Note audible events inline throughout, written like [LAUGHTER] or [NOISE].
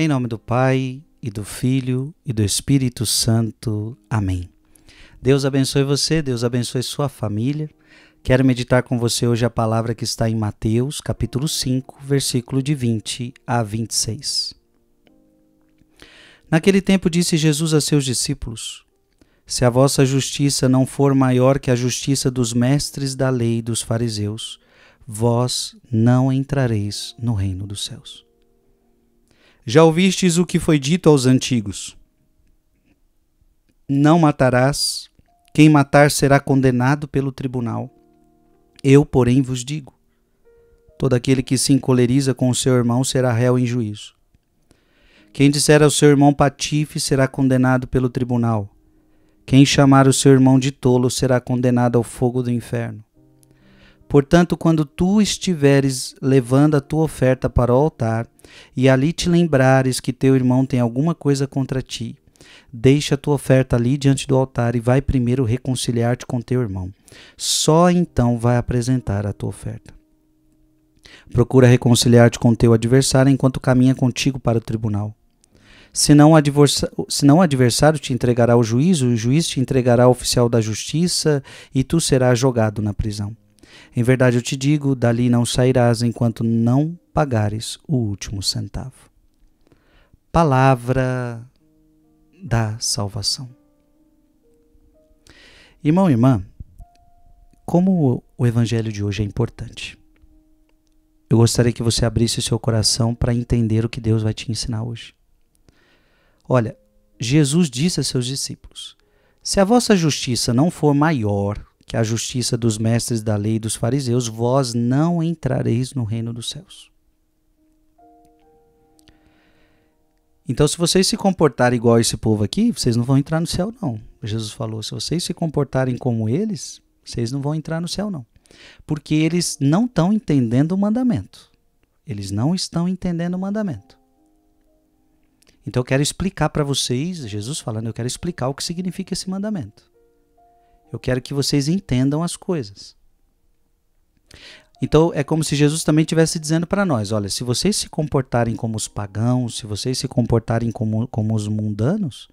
Em nome do Pai, e do Filho, e do Espírito Santo. Amém. Deus abençoe você, Deus abençoe sua família. Quero meditar com você hoje a palavra que está em Mateus, capítulo 5, versículo de 20 a 26. Naquele tempo disse Jesus a seus discípulos: Se a vossa justiça não for maior que a justiça dos mestres da lei e dos fariseus, vós não entrareis no reino dos céus. Já ouvistes o que foi dito aos antigos: Não matarás, quem matar será condenado pelo tribunal. Eu, porém, vos digo: todo aquele que se encoleriza com o seu irmão será réu em juízo. Quem disser ao seu irmão patife será condenado pelo tribunal. Quem chamar o seu irmão de tolo será condenado ao fogo do inferno. Portanto, quando tu estiveres levando a tua oferta para o altar, e ali te lembrares que teu irmão tem alguma coisa contra ti, deixa a tua oferta ali diante do altar e vai primeiro reconciliar-te com teu irmão. Só então vai apresentar a tua oferta. Procura reconciliar-te com teu adversário enquanto caminha contigo para o tribunal. Senão, o adversário te entregará ao juízo, o juiz te entregará ao oficial da justiça e tu serás jogado na prisão. Em verdade eu te digo: dali não sairás enquanto não pagares o último centavo. Palavra da salvação. Irmão e irmã, como o evangelho de hoje é importante. Eu gostaria que você abrisse o seu coração para entender o que Deus vai te ensinar hoje. Olha, Jesus disse a seus discípulos: Se a vossa justiça não for maior que a justiça dos mestres da lei e dos fariseus, vós não entrareis no reino dos céus. Então, se vocês se comportarem igual a esse povo aqui, vocês não vão entrar no céu, não. Jesus falou: se vocês se comportarem como eles, vocês não vão entrar no céu, não. Porque eles não estão entendendo o mandamento. Eles não estão entendendo o mandamento. Então, eu quero explicar para vocês, Jesus falando, eu quero explicar o que significa esse mandamento. Eu quero que vocês entendam as coisas. Então é como se Jesus também estivesse dizendo para nós: olha, se vocês se comportarem como os pagãos, se vocês se comportarem como, como os mundanos,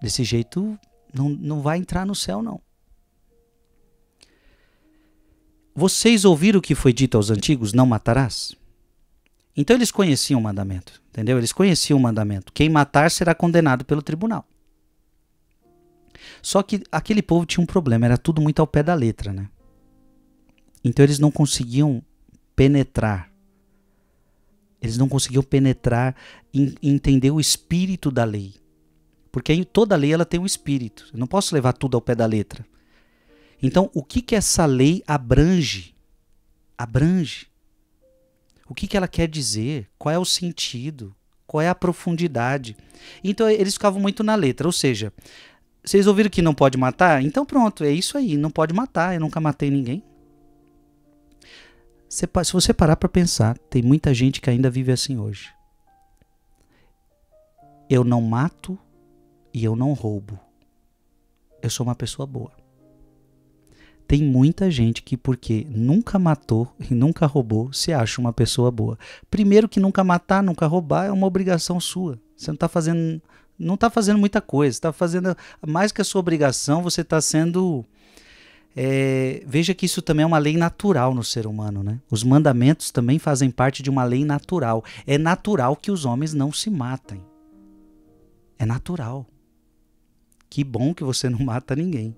desse jeito não, não vai entrar no céu, não. Vocês ouviram o que foi dito aos antigos: não matarás? Então eles conheciam o mandamento, entendeu? Eles conheciam o mandamento: quem matar será condenado pelo tribunal. Só que aquele povo tinha um problema, era tudo muito ao pé da letra, né? Então eles não conseguiam penetrar. Eles não conseguiam penetrar e entender o espírito da lei. Porque toda lei ela tem um espírito. Eu não posso levar tudo ao pé da letra. Então, o que que essa lei abrange? Abrange. O que que ela quer dizer? Qual é o sentido? Qual é a profundidade? Então, eles ficavam muito na letra, ou seja, vocês ouviram que não pode matar? Então pronto, é isso aí. Não pode matar. Eu nunca matei ninguém. Se, se você parar para pensar, tem muita gente que ainda vive assim hoje. Eu não mato e eu não roubo. Eu sou uma pessoa boa. Tem muita gente que, porque nunca matou [LAUGHS] e nunca roubou, se acha uma pessoa boa. Primeiro, que nunca matar, nunca roubar é uma obrigação sua. Você não está fazendo não está fazendo muita coisa, está fazendo mais que a sua obrigação, você está sendo. É, veja que isso também é uma lei natural no ser humano, né? Os mandamentos também fazem parte de uma lei natural. É natural que os homens não se matem. É natural. Que bom que você não [LAUGHS] mata ninguém.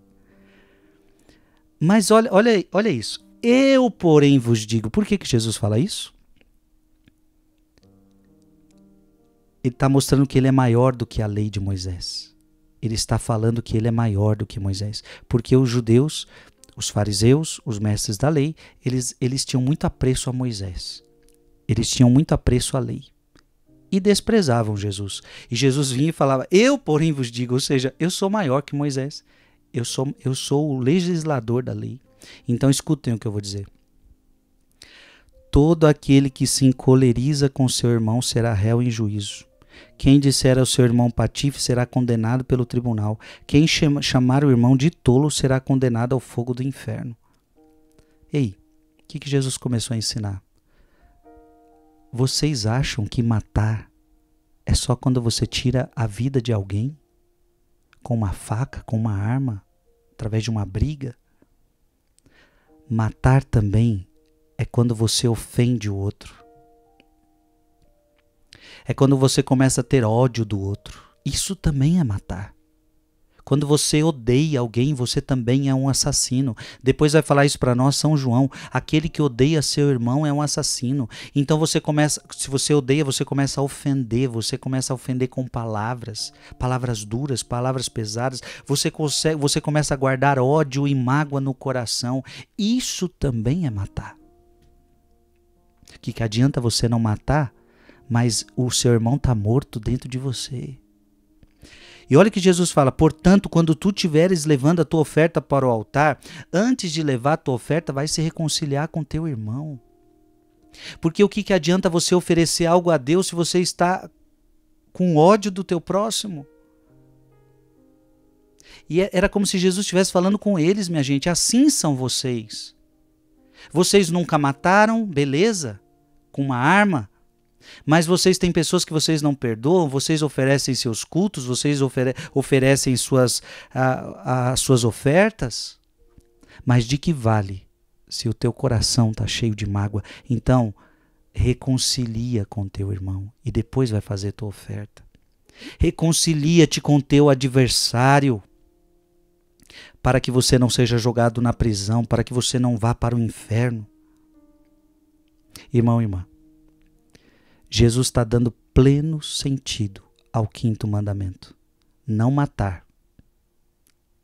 Mas olha, olha, olha isso. Eu, porém, vos digo. Por que, que Jesus fala isso? Ele está mostrando que ele é maior do que a lei de Moisés. Ele está falando que ele é maior do que Moisés. Porque os judeus, os fariseus, os mestres da lei, eles, eles tinham muito apreço a Moisés. Eles tinham muito apreço à lei. E desprezavam Jesus. E Jesus vinha e falava: Eu, porém, vos digo, ou seja, eu sou maior que Moisés. Eu sou, eu sou o legislador da lei. Então escutem o que eu vou dizer. Todo aquele que se encoleriza com seu irmão será réu em juízo. Quem disser ao seu irmão patife será condenado pelo tribunal. Quem chamar o irmão de tolo será condenado ao fogo do inferno. Ei, o que, que Jesus começou a ensinar? Vocês acham que matar é só quando você tira a vida de alguém? Com uma faca, com uma arma, através de uma briga? Matar também é quando você ofende o outro é quando você começa a ter ódio do outro. Isso também é matar. Quando você odeia alguém, você também é um assassino. Depois vai falar isso para nós São João, aquele que odeia seu irmão é um assassino. Então você começa, se você odeia, você começa a ofender, você começa a ofender com palavras, palavras duras, palavras pesadas. Você consegue, você começa a guardar ódio e mágoa no coração. Isso também é matar. Que que adianta você não matar mas o seu irmão está morto dentro de você. E olha que Jesus fala: portanto, quando tu tiveres levando a tua oferta para o altar, antes de levar a tua oferta, vai se reconciliar com teu irmão. Porque o que, que adianta você oferecer algo a Deus se você está com ódio do teu próximo? E é, era como se Jesus estivesse falando com eles, minha gente: assim são vocês. Vocês nunca mataram, beleza, com uma arma, mas vocês têm pessoas que vocês não perdoam, vocês oferecem seus cultos, vocês ofere oferecem suas, a, a, suas ofertas. Mas de que vale se o teu coração está cheio de mágoa? Então, reconcilia com teu irmão e depois vai fazer tua oferta. Reconcilia-te com teu adversário para que você não seja jogado na prisão, para que você não vá para o inferno. Irmão e irmã, Jesus está dando pleno sentido ao quinto mandamento: não matar.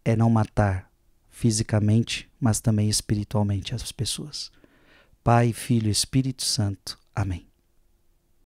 É não matar fisicamente, mas também espiritualmente as pessoas. Pai, Filho e Espírito Santo. Amém.